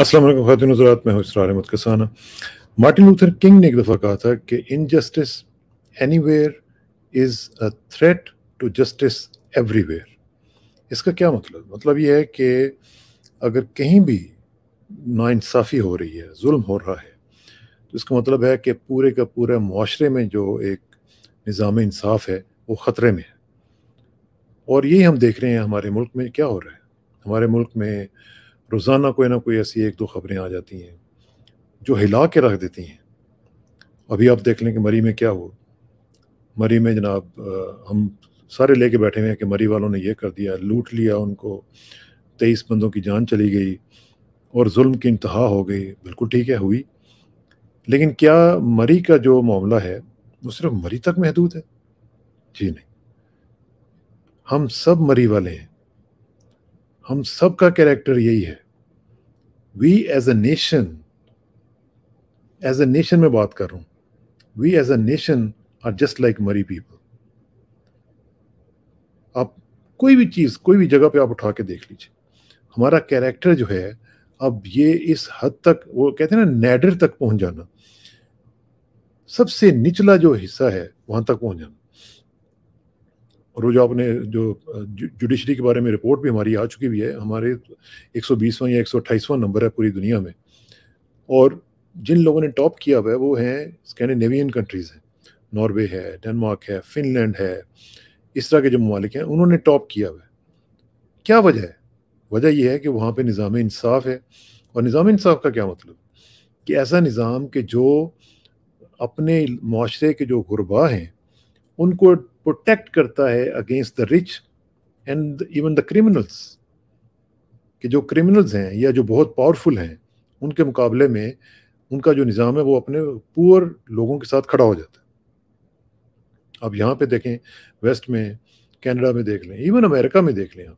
असलम खातिन हजरात मैं हूँ Ahmad Kasana Martin Luther King ने एक दफ़ा कहा था कि injustice anywhere is a threat to justice everywhere इसका क्या मतलब मतलब यह है कि अगर कहीं भी नाानसाफ़ी हो रही है जुल्म हो रहा है तो इसका मतलब है कि पूरे का पूरे माशरे में जो एक निज़ाम इंसाफ है वो ख़तरे में है और यही हम देख रहे हैं हमारे मुल्क में क्या हो रहा है हमारे मुल्क में रोज़ाना कोई ना कोई ऐसी एक दो खबरें आ जाती हैं जो हिला के रख देती हैं अभी आप देख लें कि मरी में क्या हो मरी में जनाब हम सारे लेके बैठे हुए हैं कि मरी वालों ने यह कर दिया लूट लिया उनको तेईस बंदों की जान चली गई और जुल्म की इंतहा हो गई बिल्कुल ठीक है हुई लेकिन क्या मरी का जो मामला है वो सिर्फ मरी तक महदूद है जी नहीं हम सब मरी वाले हैं हम सब का कैरेक्टर यही है we as a nation as a nation में बात कर रहा हूं we as a nation are just like merry people आप कोई भी चीज़ कोई भी जगह पे आप उठा के देख लीजिए हमारा कैरेक्टर जो है अब ये इस हद तक वो कहते हैं ना नैडर तक पहुंच जाना सबसे निचला जो हिस्सा है वहां तक पहुंच जाना और वो जो आपने जो जुडिशरी के बारे में रिपोर्ट भी हमारी आ चुकी हुई है हमारे एक या 128वां नंबर है पूरी दुनिया में और जिन लोगों ने टॉप किया हुआ है वो हैं स्कैंडिनेवियन कंट्रीज़ हैं नॉर्वे है डेनमार्क है फिनलैंड है इस तरह के जो ममालिक हैं उन्होंने टॉप किया हुआ है क्या वजह है वजह यह है कि वहाँ पर निज़ाम इंसाफ है और निज़ाम इंसाफ का क्या मतलब कि ऐसा निज़ाम कि जो अपने माशरे के जो गुरबा हैं उनको प्रोटेक्ट करता है against the rich and even the criminals कि जो क्रिमिनल्स हैं या जो बहुत पावरफुल हैं उनके मुकाबले में उनका जो निज़ाम है वो अपने पुअर लोगों के साथ खड़ा हो जाता है अब यहाँ पे देखें वेस्ट में कनाडा में देख लें इवन अमेरिका में देख लें आप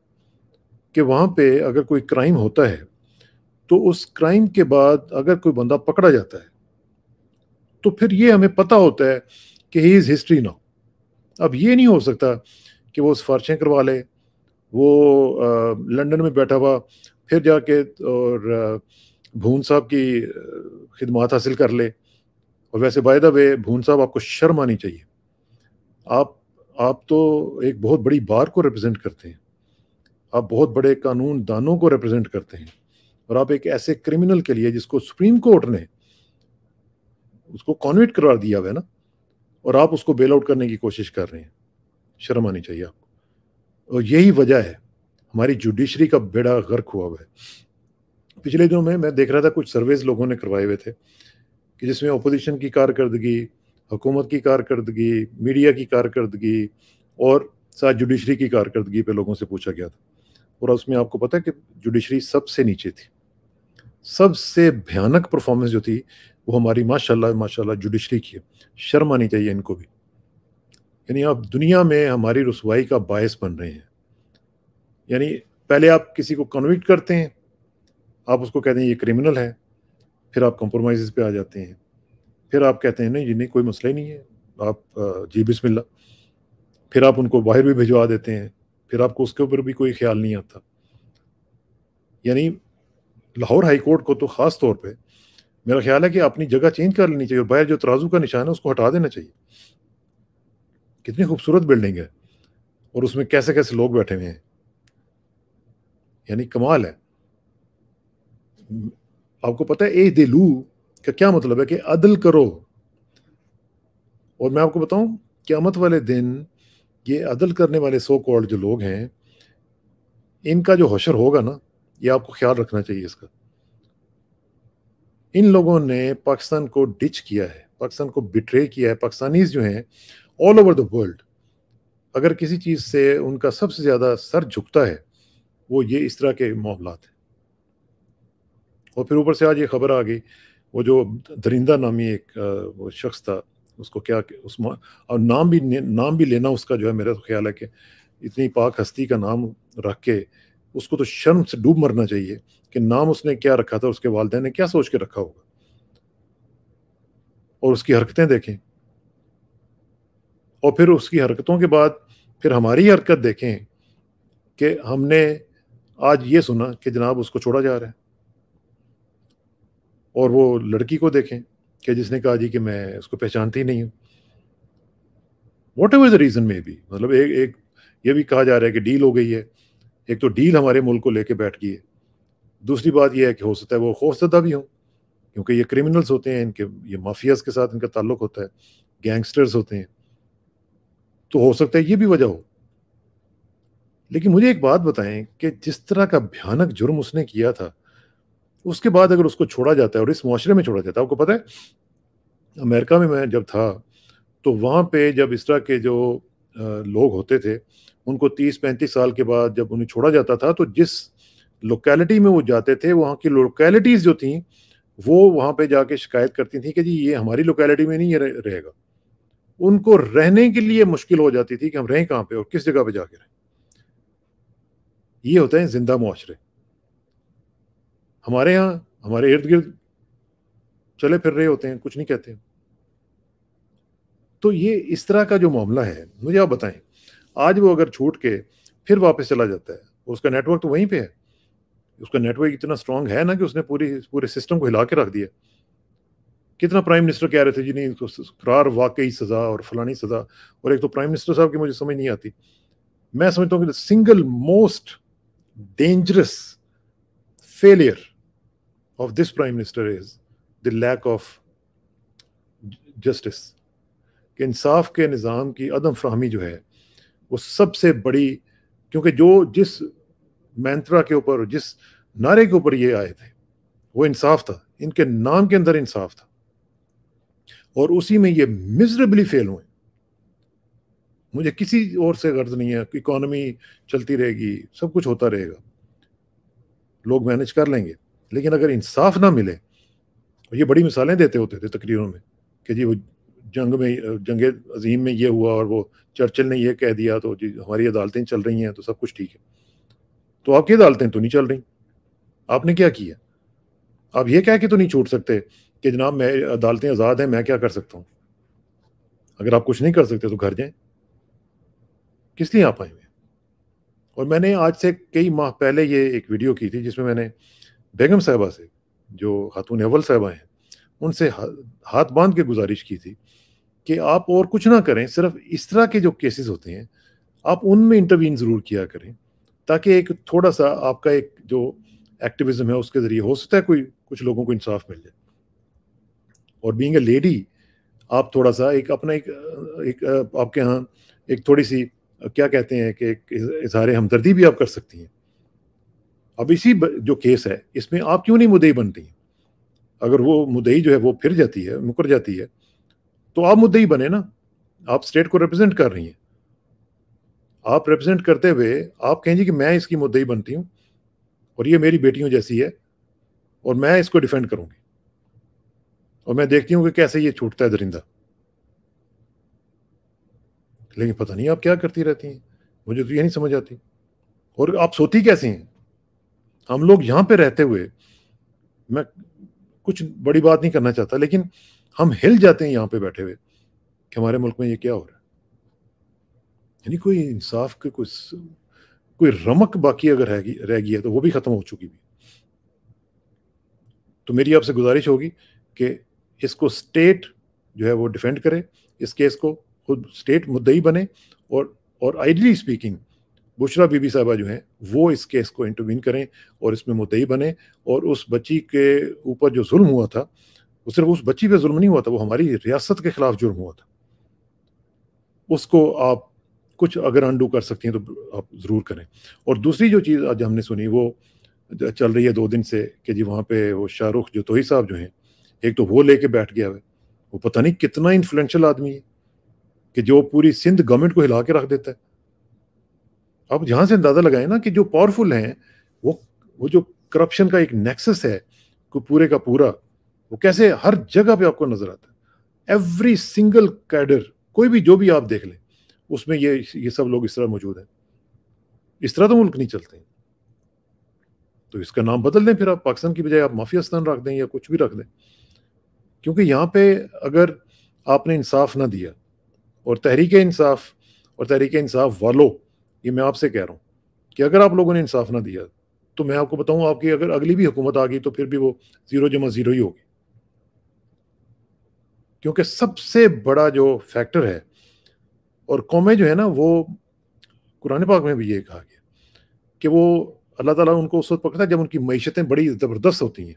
कि वहाँ पे अगर कोई क्राइम होता है तो उस क्राइम के बाद अगर कोई बंदा पकड़ा जाता है तो फिर ये हमें पता होता है कि ही इज़ हिस्ट्री नाउ अब ये नहीं हो सकता कि वो सिफारशें करवा ले वो लंदन में बैठा हुआ फिर जाके और भून साहब की खिदमत हासिल कर ले और वैसे वायदा वे भून साहब आपको शर्म आनी चाहिए आप आप तो एक बहुत बड़ी बार को रिप्रेजेंट करते हैं आप बहुत बड़े कानून दानों को रिप्रेजेंट करते हैं और आप एक ऐसे क्रिमिनल के लिए जिसको सुप्रीम कोर्ट ने उसको कॉन्विट करार दिया हुआ है ना और आप उसको बेल आउट करने की कोशिश कर रहे हैं शर्म आनी चाहिए आपको और यही वजह है हमारी जुडिशरी का बेड़ा गर्क हुआ हुआ है पिछले दिनों में मैं देख रहा था कुछ सर्वेज लोगों ने करवाए हुए थे कि जिसमें अपोजिशन की कारकर्दगी हुकूमत की कारकर्दगी मीडिया की कारकर्दगी और साथ जुडिशरी की कारकर्दगी पे लोगों से पूछा गया था और उसमें आपको पता है कि जुडिशरी सबसे नीचे थी सबसे भयानक परफॉर्मेंस जो थी वो हमारी माशा माशा जुडिशरी की है शर्म आनी चाहिए इनको भी यानी आप दुनिया में हमारी रसवाई का बायस बन रहे हैं यानी पहले आप किसी को कन्विक्ट करते हैं आप उसको कहते हैं ये क्रिमिनल है फिर आप कॉम्प्रोमाइज़ पे आ जाते हैं फिर आप कहते हैं नहीं ये नहीं कोई मसला ही नहीं है आप जी बिस्मिल्ला फिर आप उनको बाहर भी भिजवा देते हैं फिर आपको उसके ऊपर भी कोई ख्याल नहीं आता यानी लाहौर हाई कोर्ट को तो ख़ास तौर पर मेरा ख्याल है कि अपनी जगह चेंज कर लेनी चाहिए और बाहर जो तराजू का निशान है उसको हटा देना चाहिए कितनी खूबसूरत बिल्डिंग है और उसमें कैसे कैसे लोग बैठे हुए हैं यानी कमाल है आपको पता है ए दिलू का क्या मतलब है कि अदल करो और मैं आपको बताऊं क्यामत वाले दिन ये अदल करने वाले सो कॉल्ड जो लोग हैं इनका जो हशर होगा ना ये आपको ख्याल रखना चाहिए इसका इन लोगों ने पाकिस्तान को डिच किया है पाकिस्तान को बिट्रे किया है पाकिस्तानीज जो हैं ऑल ओवर द वर्ल्ड अगर किसी चीज़ से उनका सबसे ज़्यादा सर झुकता है वो ये इस तरह के मामला हैं और फिर ऊपर से आज ये खबर आ गई वो जो दरिंदा नामी एक वो शख्स था उसको क्या उस और नाम भी नाम भी लेना उसका जो है मेरा तो ख्याल है कि इतनी पाक हस्ती का नाम रख के उसको तो शर्म से डूब मरना चाहिए कि नाम उसने क्या रखा था उसके वालदे ने क्या सोच के रखा होगा और उसकी हरकतें देखें और फिर उसकी हरकतों के बाद फिर हमारी हरकत देखें कि हमने आज ये सुना कि जनाब उसको छोड़ा जा रहा है और वो लड़की को देखें कि जिसने कहा जी कि मैं उसको पहचानती ही नहीं हूँ whatever the reason maybe मतलब एक एक ये भी कहा जा रहा है कि डील हो गई है एक तो डील हमारे मुल्क को लेके बैठ गई है दूसरी बात यह है कि हो सकता है वो खौफजदा भी हों क्योंकि ये क्रिमिनल्स होते हैं इनके ये माफियाज के साथ इनका ताल्लुक होता है गैंगस्टर्स होते हैं तो हो सकता है ये भी वजह हो लेकिन मुझे एक बात बताएं कि जिस तरह का भयानक जुर्म उसने किया था उसके बाद अगर उसको छोड़ा जाता है और इस माशरे में छोड़ा जाता है आपको पता है अमेरिका में मैं जब था तो वहाँ पे जब इस तरह के जो लोग होते थे उनको तीस पैंतीस साल के बाद जब उन्हें छोड़ा जाता था तो जिस लोकेलिटी में वो जाते थे वहाँ की लोकेलिटीज़ जो थी वो वहाँ पे जाके शिकायत करती थी कि जी ये हमारी लोकेलिटी में नहीं रहेगा उनको रहने के लिए मुश्किल हो जाती थी कि हम रहें कहाँ पे और किस जगह पे जाके रहें ये होते हैं जिंदा मुआरे हमारे यहाँ हमारे इर्द गिर्द चले फिर रहे होते हैं कुछ नहीं कहते तो ये इस तरह का जो मामला है मुझे आप बताएं आज वो अगर छूट के फिर वापस चला जाता है उसका नेटवर्क तो वहीं पे है उसका नेटवर्क इतना स्ट्रांग है ना कि उसने पूरी पूरे सिस्टम को हिला के रख दिया कितना प्राइम मिनिस्टर कह रहे थे जी नहीं करार वाकई सज़ा और फलानी सज़ा और एक तो प्राइम मिनिस्टर साहब की मुझे समझ नहीं आती मैं समझता हूँ कि single most dangerous failure of this prime minister is the lack of justice इंसाफ के निज़ाम की अदम फ्राहमी जो है वो सबसे बड़ी क्योंकि जो जिस मैंत्रा के ऊपर जिस नारे के ऊपर ये आए थे वो इंसाफ था इनके नाम के अंदर इंसाफ था और उसी में ये मिजरेबली फेल हुए मुझे किसी और से गर्द नहीं है इकोनॉमी चलती रहेगी सब कुछ होता रहेगा लोग मैनेज कर लेंगे लेकिन अगर इंसाफ ना मिले ये बड़ी मिसालें देते होते थे तकरीरों में कि जी वो जंग में जंग अजीम में ये हुआ और वो चर्चिल ने ये कह दिया तो जी हमारी अदालतें चल रही हैं तो सब कुछ ठीक है तो आपकी अदालतें तो नहीं चल रही आपने क्या किया आप ये कह के तो नहीं छूट सकते कि जनाब मैं अदालतें आज़ाद हैं मैं क्या कर सकता हूँ अगर आप कुछ नहीं कर सकते तो घर जाएं किस लिए आप आएंगे हुए और मैंने आज से कई माह पहले ये एक वीडियो की थी जिसमें मैंने बेगम साहबा से जो खातून अवल साहबा हैं उनसे हाथ बांध के गुजारिश की थी कि आप और कुछ ना करें सिर्फ इस तरह के जो केसेस होते हैं आप उनमें इंटरवीन ज़रूर किया करें ताकि एक थोड़ा सा आपका एक जो एक्टिविज्म है उसके ज़रिए हो सकता है कोई कुछ लोगों को इंसाफ मिल जाए और बींग ए लेडी आप थोड़ा सा एक अपना एक, एक, आपके यहाँ एक थोड़ी सी क्या कहते हैं कि इजहार हमदर्दी भी आप कर सकती हैं अब इसी जो केस है इसमें आप क्यों नहीं मुदई बनती हैं अगर वो मुदई जो है वो फिर जाती है मुकर जाती है तो आप मुद्दे ही बने ना आप स्टेट को रिप्रेजेंट कर रही हैं आप रिप्रेजेंट करते हुए आप कहेंगी कि मैं इसकी मुद्दे ही बनती हूँ और ये मेरी बेटियों जैसी है और मैं इसको डिफेंड करूँगी और मैं देखती हूँ कि कैसे ये छूटता है दरिंदा लेकिन पता नहीं आप क्या करती रहती हैं मुझे तो ये नहीं समझ आती और आप सोती कैसे हैं हम लोग यहाँ पे रहते हुए मैं कुछ बड़ी बात नहीं करना चाहता लेकिन हम हिल जाते हैं यहाँ पे बैठे हुए कि हमारे मुल्क में ये क्या हो रहा है यानी कोई इंसाफ के कुछ कोई रमक बाकी अगर रह गई है तो वो भी ख़त्म हो चुकी भी तो मेरी आपसे गुजारिश होगी कि इसको स्टेट जो है वो डिफेंड करे इस केस को खुद स्टेट मुद्दई बने और और आइडली स्पीकिंग बुशरा बीबी साहबा जो हैं वो इस केस को इंटरवीन करें और इसमें मुद्दई बने और उस बच्ची के ऊपर जो जुल्म हुआ था वो सिर्फ उस बच्ची पे जुल्म नहीं हुआ था वो हमारी रियासत के खिलाफ जुर्म हुआ था उसको आप कुछ अगर अंडू कर सकती हैं तो आप ज़रूर करें और दूसरी जो चीज़ आज हमने सुनी वो चल रही है दो दिन से कि जी वहाँ पे वो शाहरुख जो तोही साहब जो हैं एक तो वो लेके बैठ गया है वो पता नहीं कितना इन्फ्लुएंशल आदमी है कि जो पूरी सिंध गवर्नमेंट को हिला के रख देता है आप जहाँ से अंदाज़ा लगाए ना कि जो पावरफुल हैं वो वो जो करप्शन का एक नेक्सस है को पूरे का पूरा वो कैसे हर जगह पे आपको नजर आता है एवरी सिंगल कैडर कोई भी जो भी आप देख लें उसमें ये ये सब लोग इस तरह मौजूद हैं इस तरह तो मुल्क नहीं चलते हैं। तो इसका नाम बदल दें फिर आप पाकिस्तान की बजाय आप माफिया स्थान रख दें या कुछ भी रख दें क्योंकि यहाँ पे अगर आपने इंसाफ ना दिया और तहरीक इंसाफ और तहरीक इंसाफ वालों ये मैं आपसे कह रहा हूँ कि अगर आप लोगों ने इंसाफ ना दिया तो मैं आपको बताऊँ आपकी अगर अगली भी हुकूमत आ गई तो फिर भी वो ज़ीरो जमा ज़ीरो ही होगी क्योंकि सबसे बड़ा जो फैक्टर है और कौमें जो है ना वो कुरान पाक में भी ये कहा गया कि वो अल्लाह ताला उनको उस वक्त पकड़ता है जब उनकी मीशतें बड़ी ज़बरदस्त होती हैं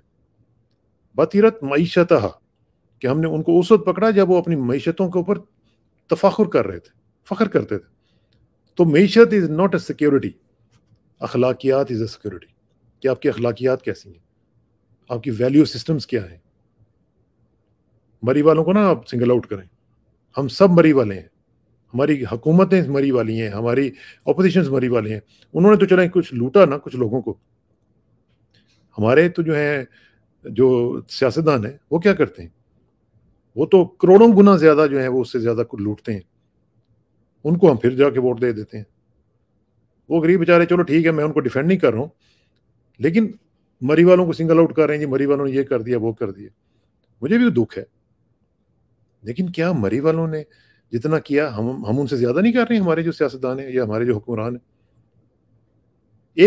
बतीरत मीशत कि हमने उनको उस वक्त पकड़ा जब वो अपनी मीशतों के ऊपर तफाखुर कर रहे थे फ़ख्र करते थे तो मीशत इज़ नॉट ए सिक्योरिटी अखलाकियात इज़ अ सिक्योरिटी कि आपकी अखलाकियात कैसी हैं आपकी वैल्यू सिस्टम्स क्या हैं मरी वालों को ना आप सिंगल आउट करें हम सब मरी वाले हैं हमारी हुकूमतें मरी वाली हैं हमारी अपोजिशन मरी वाली हैं उन्होंने तो चले कुछ लूटा ना कुछ लोगों को हमारे तो जो है जो सियासतदान हैं वो क्या करते हैं वो तो करोड़ों गुना ज़्यादा जो है वो उससे ज़्यादा कुछ लूटते हैं उनको हम फिर जाके वोट दे देते हैं वो गरीब बेचारे चलो ठीक है मैं उनको डिफेंड नहीं कर रहा हूँ लेकिन मरी वालों को सिंगल आउट कर रहे हैं जी मरी वालों ने ये कर दिया वो कर दिया मुझे भी तो दुख है लेकिन क्या मरी वालों ने जितना किया हम हम उनसे ज्यादा नहीं कर रहे हमारे जो सियासतदान है या हमारे जो हुक्मरान है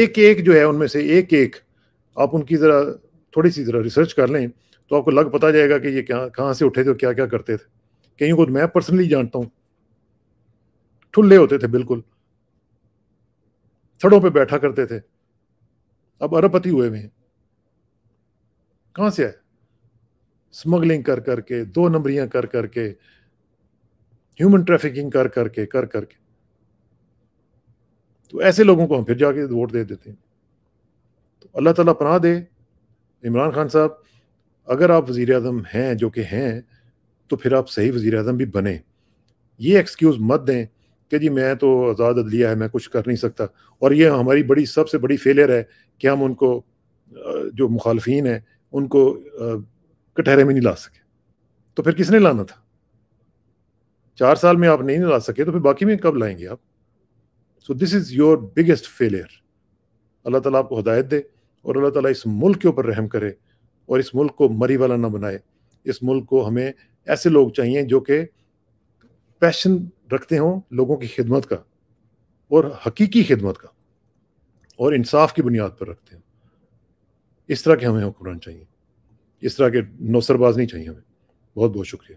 एक एक जो है उनमें से एक एक आप उनकी ज़रा थोड़ी सी ज़रा रिसर्च कर लें तो आपको लग पता जाएगा कि ये क्या कहाँ से उठे थे और क्या क्या करते थे कहीं को तो मैं पर्सनली जानता हूँ ठुल्ले होते थे बिल्कुल सड़ों पे बैठा करते थे अब अरबपति हुए हुए हैं कहाँ से आए स्मगलिंग कर करके दो नंबरियां कर करके ह्यूमन ट्रैफिकिंग कर करके कर करके तो ऐसे लोगों को हम फिर जाके वोट दे देते हैं तो अल्लाह ताला पनाह दे इमरान खान साहब अगर आप वजीर अजम हैं जो कि हैं तो फिर आप सही वजीर अजम भी बने ये एक्सक्यूज़ मत दें कि जी मैं तो आज़ाद अदलिया है मैं कुछ कर नहीं सकता और ये हमारी बड़ी सबसे बड़ी फेलियर है कि हम उनको जो मुखालफी हैं उनको कटहरे में नहीं ला सके तो फिर किसने लाना था चार साल में आप नहीं ला सके तो फिर बाकी में कब लाएंगे आप so this is your biggest failure अल्लाह ताला आपको हदायत दे और अल्लाह ताला इस मुल्क के ऊपर रहम करे और इस मुल्क को मरी वाला ना बनाए इस मुल्क को हमें ऐसे लोग चाहिए जो कि पैशन रखते हों लोगों की खिदमत का और हकीकी खिदमत का और इंसाफ की बुनियाद पर रखते हों इस तरह के हमें हुक्मरान चाहिए इस तरह के नौसरबाज नहीं चाहिए हमें बहुत बहुत शुक्रिया